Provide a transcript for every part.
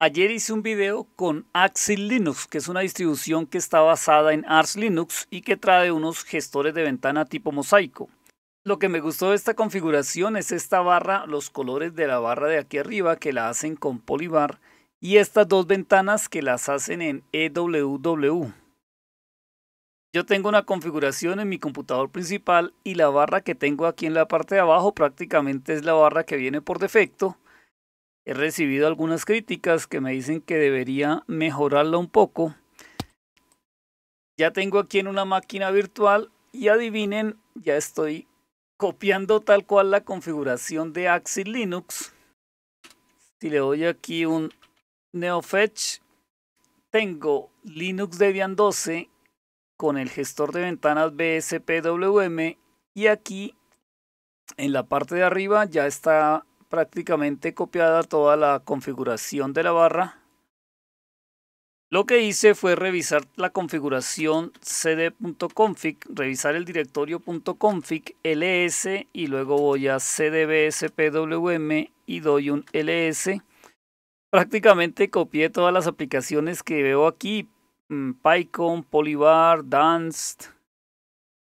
Ayer hice un video con Axil Linux, que es una distribución que está basada en Arch Linux y que trae unos gestores de ventana tipo mosaico. Lo que me gustó de esta configuración es esta barra, los colores de la barra de aquí arriba que la hacen con Polybar y estas dos ventanas que las hacen en EWW. Yo tengo una configuración en mi computador principal y la barra que tengo aquí en la parte de abajo prácticamente es la barra que viene por defecto He recibido algunas críticas que me dicen que debería mejorarla un poco. Ya tengo aquí en una máquina virtual y adivinen, ya estoy copiando tal cual la configuración de Axis Linux. Si le doy aquí un NeoFetch, tengo Linux Debian 12 con el gestor de ventanas BSPWM y aquí en la parte de arriba ya está prácticamente copiada toda la configuración de la barra. Lo que hice fue revisar la configuración cd.config, revisar el directorio .config ls y luego voy a cdbspwm y doy un ls. Prácticamente copié todas las aplicaciones que veo aquí, mm, PyCon, Polybar, Danced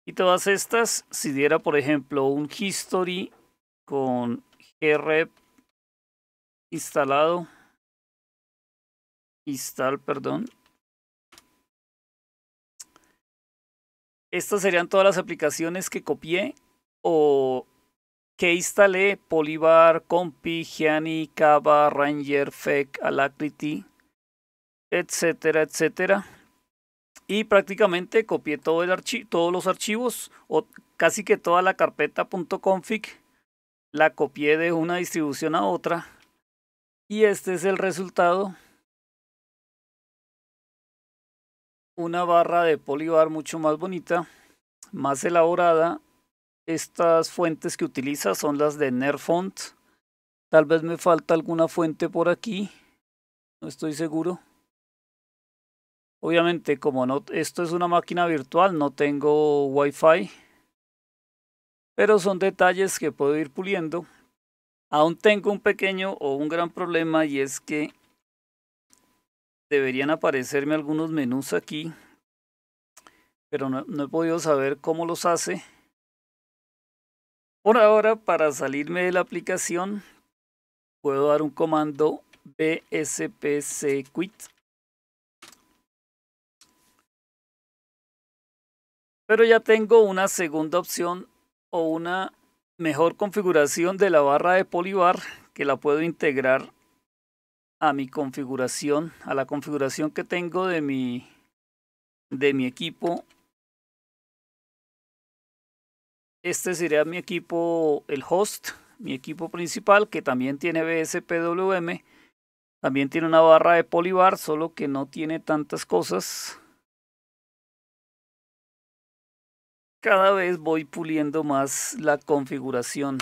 y todas estas. Si diera por ejemplo un history con R, instalado install perdón estas serían todas las aplicaciones que copié o que instalé Polybar, Compi, Gianni, Cava, Ranger, FEC, Alacrity, etcétera, etcétera. Y prácticamente copié todos los archivos o casi que toda la carpeta .config la copié de una distribución a otra y este es el resultado. Una barra de Polybar mucho más bonita, más elaborada. Estas fuentes que utiliza son las de Nerfont. Tal vez me falta alguna fuente por aquí. No estoy seguro. Obviamente, como no, esto es una máquina virtual, no tengo Wi-Fi pero son detalles que puedo ir puliendo. Aún tengo un pequeño o un gran problema y es que deberían aparecerme algunos menús aquí, pero no, he podido saber cómo los hace. Por ahora, para salirme de la aplicación, puedo dar un comando bspc quit. Pero ya tengo una segunda opción o una mejor configuración de la barra de Polybar que la puedo integrar a mi configuración, a la configuración que tengo de mi, de mi equipo. Este sería mi equipo, el host, mi equipo principal que también tiene BSPWM. También tiene una barra de Polybar, solo que no tiene tantas cosas. cada vez voy puliendo más la configuración